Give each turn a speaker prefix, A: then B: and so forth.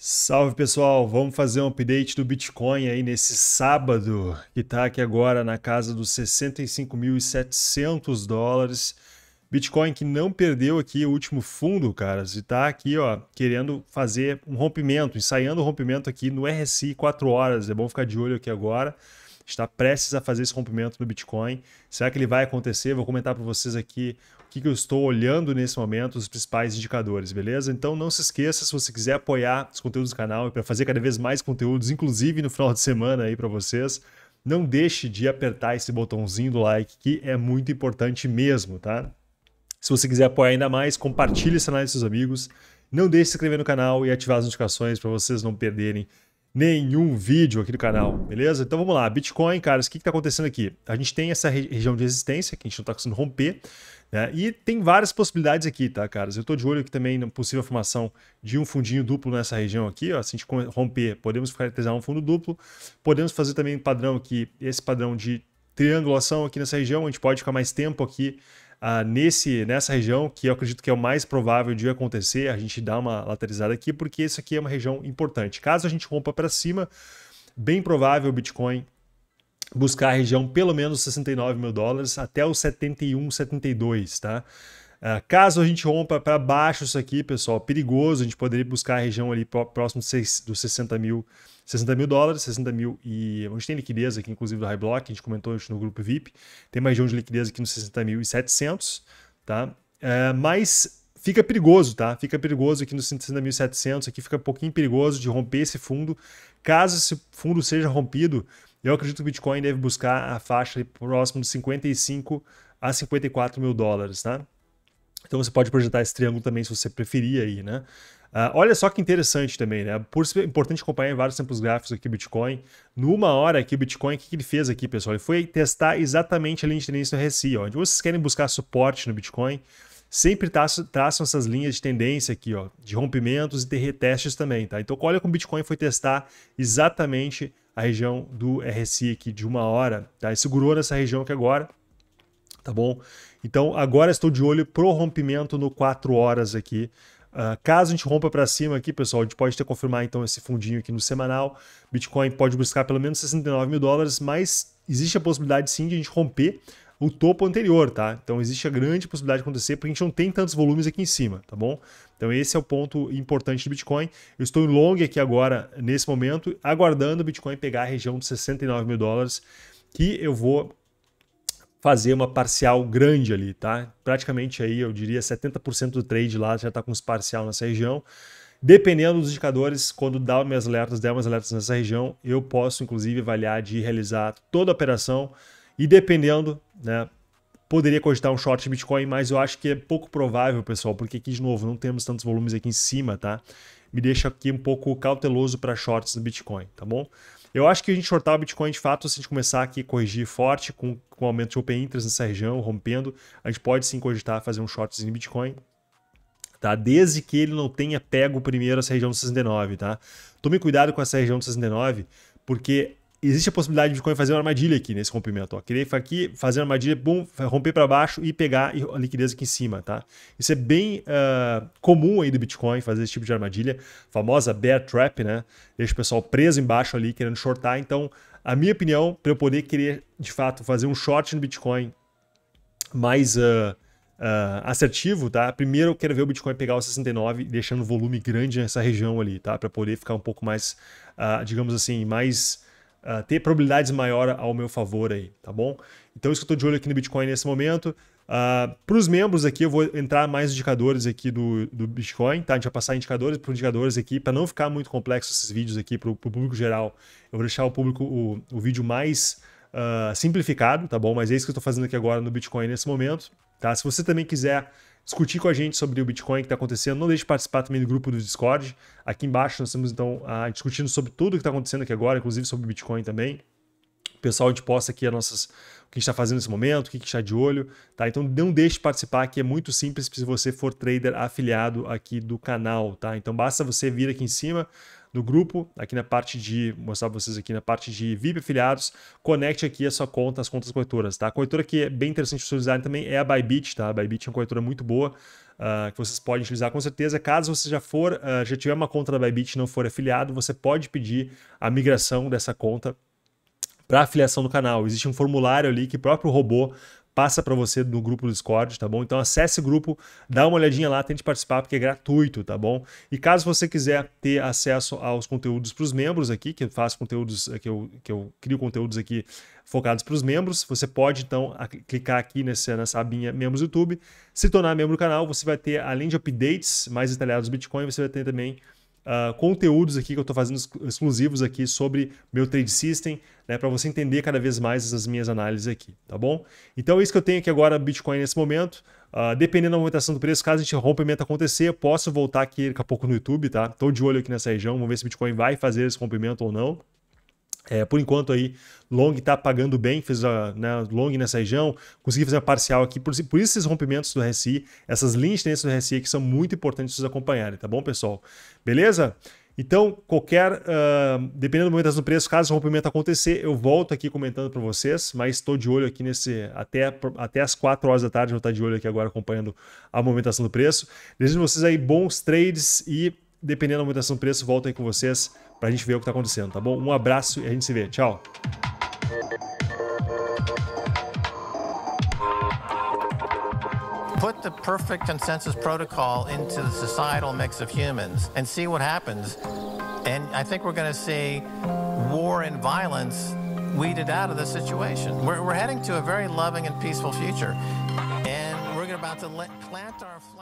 A: Salve pessoal, vamos fazer um update do Bitcoin aí nesse sábado, que está aqui agora na casa dos 65.700 dólares. Bitcoin que não perdeu aqui o último fundo, cara, e tá aqui, ó, querendo fazer um rompimento, ensaiando o um rompimento aqui no RSI 4 horas. É bom ficar de olho aqui agora está prestes a fazer esse rompimento do Bitcoin. Será que ele vai acontecer? Vou comentar para vocês aqui o que, eu estou olhando nesse momento, os principais indicadores, beleza? Então não se esqueça, se você quiser apoiar os conteúdos do canal e para fazer cada vez mais conteúdos, inclusive no final de semana aí para vocês, não deixe de apertar esse botãozinho do like, que é muito importante mesmo, tá? Se você quiser apoiar ainda mais, compartilhe esse canal com seus amigos. Não deixe de se inscrever no canal e ativar as notificações para vocês não perderem nenhum vídeo aqui do canal, beleza? Então vamos lá, Bitcoin, caras, o que está acontecendo aqui? A gente tem essa re região de resistência que a gente não está conseguindo romper, né? E tem várias possibilidades aqui, tá, caras? Eu estou de olho aqui também na possível formação de um fundinho duplo nessa região aqui, ó. Se a gente romper, podemos caracterizar um fundo duplo, podemos fazer também um padrão aqui, esse padrão de triangulação aqui nessa região, a gente pode ficar mais tempo aqui ah, nesse, nessa região, que eu acredito que é o mais provável de acontecer, a gente dá uma lateralizada aqui, porque isso aqui é uma região importante. Caso a gente rompa para cima, bem provável o Bitcoin buscar a região pelo menos 69 mil dólares até os 71, 72, tá? Ah, caso a gente rompa para baixo isso aqui, pessoal, perigoso, a gente poderia buscar a região ali próximo dos 60 mil, 60 mil dólares, 60 mil e... A gente tem liquidez aqui, inclusive, do High Block, a gente comentou isso no grupo VIP. Tem uma região de liquidez aqui nos 60 mil e 700, tá? É, mas fica perigoso, tá? Fica perigoso aqui nos e mil 700, aqui fica um pouquinho perigoso de romper esse fundo. Caso esse fundo seja rompido, eu acredito que o Bitcoin deve buscar a faixa ali próximo de 55 a 54 mil dólares, tá? Então você pode projetar esse triângulo também se você preferir aí, né? Uh, olha só que interessante também, né? Por ser importante acompanhar em vários tempos gráficos aqui do Bitcoin. Numa hora aqui o Bitcoin, o que, ele fez aqui, pessoal? Ele foi testar exatamente a linha de tendência do RSI, ó. onde vocês querem buscar suporte no Bitcoin, sempre traçam, traçam essas linhas de tendência aqui, ó, de rompimentos e de retestes também, tá? Então olha como o Bitcoin foi testar exatamente a região do RSI aqui de uma hora, tá? E segurou nessa região aqui agora, tá bom? Então agora estou de olho pro rompimento no 4 horas aqui. Uh, caso a gente rompa para cima aqui, pessoal, a gente pode ter confirmar então esse fundinho aqui no semanal. Bitcoin pode buscar pelo menos 69 mil dólares, mas existe a possibilidade sim de a gente romper o topo anterior, tá? Então existe a grande possibilidade de acontecer porque a gente não tem tantos volumes aqui em cima, tá bom? Então esse é o ponto importante do Bitcoin. Eu estou em long aqui agora, nesse momento, aguardando o Bitcoin pegar a região de 69 mil dólares, que eu vou fazer uma parcial grande ali, tá? Praticamente aí, eu diria 70% do trade lá já está com os parcial nessa região. Dependendo dos indicadores, quando dá minhas alertas, der umas alertas nessa região, eu posso inclusive avaliar de realizar toda a operação e dependendo, né, poderia cogitar um short de Bitcoin, mas eu acho que é pouco provável, pessoal, porque aqui de novo não temos tantos volumes aqui em cima, tá? Me deixa aqui um pouco cauteloso para shorts do Bitcoin, tá bom? Eu acho que a gente shortar o Bitcoin, de fato, se a gente começar aqui a corrigir forte, com, com o aumento de open interest nessa região, rompendo, a gente pode sim cogitar fazer um short em Bitcoin, tá? Desde que ele não tenha pego primeiro essa região de 69, tá? Tome cuidado com essa região de 69, porque existe a possibilidade de Bitcoin fazer uma armadilha aqui nesse rompimento. Ó. Querer aqui fazer uma armadilha, romper para baixo e pegar a liquidez aqui em cima. Tá? Isso é bem uh, comum aí do Bitcoin fazer esse tipo de armadilha, a famosa bear trap, né? Deixa o pessoal preso embaixo ali querendo shortar. Então, a minha opinião, para eu poder querer de fato fazer um short no Bitcoin mais uh, uh, assertivo, tá? Primeiro eu quero ver o Bitcoin pegar o 69, deixando volume grande nessa região ali, tá? Para poder ficar um pouco mais, digamos assim, mais uh, ter probabilidades maior ao meu favor aí, tá bom? Então isso que eu estou de olho aqui no Bitcoin nesse momento. Uh, ah, para os membros aqui, eu vou entrar mais indicadores aqui do, do Bitcoin, tá? A gente vai passar indicadores por indicadores aqui, para não ficar muito complexo esses vídeos aqui para o público geral. Eu vou deixar o público o, o vídeo mais uh, simplificado, tá bom? Mas é isso que eu estou fazendo aqui agora no Bitcoin nesse momento, tá? Se você também quiser discutir com a gente sobre o Bitcoin que está acontecendo. Não deixe de participar também do grupo do Discord. Aqui embaixo nós estamos então ah, discutindo sobre tudo que está acontecendo aqui agora, inclusive sobre o Bitcoin também. pessoal, a gente posta aqui as nossas, o que a gente está fazendo nesse momento, o que a gente está de olho. Tá? Então não deixe de participar, que é muito simples se você for trader afiliado aqui do canal. tá? Então basta você vir aqui em cima, no grupo, aqui na parte de, mostrar vocês aqui na parte de VIP afiliados, conecte aqui a sua conta, as contas corretoras, tá? A corretora que é bem interessante vocês usarem também é a Bybit, tá? A Bybit é uma corretora muito boa, uh, que vocês podem utilizar com certeza. Caso você já for, uh, já tiver uma conta da Bybit e não for afiliado, você pode pedir a migração dessa conta para afiliação do canal. Existe um formulário ali que o próprio robô passa para você no grupo do Discord, tá bom? Então acesse o grupo, dá uma olhadinha lá, tente participar porque é gratuito, tá bom? E caso você quiser ter acesso aos conteúdos para os membros aqui, que eu faço conteúdos, eh, que eu, que eu crio conteúdos aqui focados para os membros, você pode então clicar aqui nessa, nessa abinha Membros YouTube, se tornar membro do canal, você vai ter além de updates mais detalhados do Bitcoin, você vai ter também uh, conteúdos aqui que eu estou fazendo exclusivos aqui sobre meu trade system, né, para você entender cada vez mais essas minhas análises aqui, tá bom? Então é isso que eu tenho aqui agora Bitcoin nesse momento. Uh, dependendo da movimentação do preço, caso a gente rompimento acontecer, eu posso voltar aqui daqui a pouco no YouTube, tá? Estou de olho aqui nessa região, vamos ver se o Bitcoin vai fazer esse rompimento ou não. É, por enquanto aí, long está pagando bem, fez a né, long nessa região, consegui fazer uma parcial aqui, por, por isso esses rompimentos do RSI, essas linhas de tendência do RSI que são muito importantes vocês acompanharem, tá bom, pessoal? Beleza? Então, qualquer, uh, dependendo do momento do preço, caso o rompimento acontecer, eu volto aqui comentando para vocês, mas estou de olho aqui nesse, até, até as 4 horas da tarde, eu vou estar tá de olho aqui agora acompanhando a movimentação do preço. Desejo vocês aí bons trades e, dependendo da movimentação do preço, volto aí com vocês para a gente ver o que tá acontecendo, tá bom? Um abraço e a gente se vê. Tchau. put the perfect consensus protocol into the societal mix of humans and see what happens. And I think we're going to see war and violence weeded out of the situation. We're, we're heading to a very loving and peaceful future. And we're about to plant our